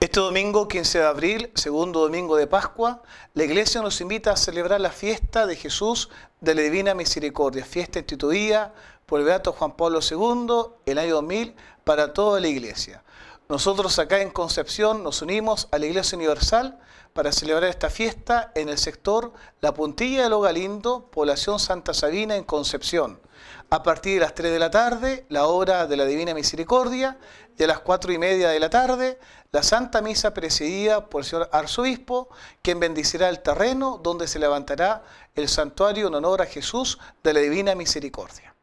Este domingo 15 de abril, segundo domingo de Pascua, la iglesia nos invita a celebrar la fiesta de Jesús de la Divina Misericordia, fiesta instituida por el Beato Juan Pablo II el año 2000 para toda la iglesia. Nosotros acá en Concepción nos unimos a la Iglesia Universal para celebrar esta fiesta en el sector La Puntilla de Logalindo, población Santa Sabina en Concepción. A partir de las 3 de la tarde, la hora de la Divina Misericordia, y a las 4 y media de la tarde, la Santa Misa presidida por el señor Arzobispo, quien bendicirá el terreno donde se levantará el santuario en honor a Jesús de la Divina Misericordia.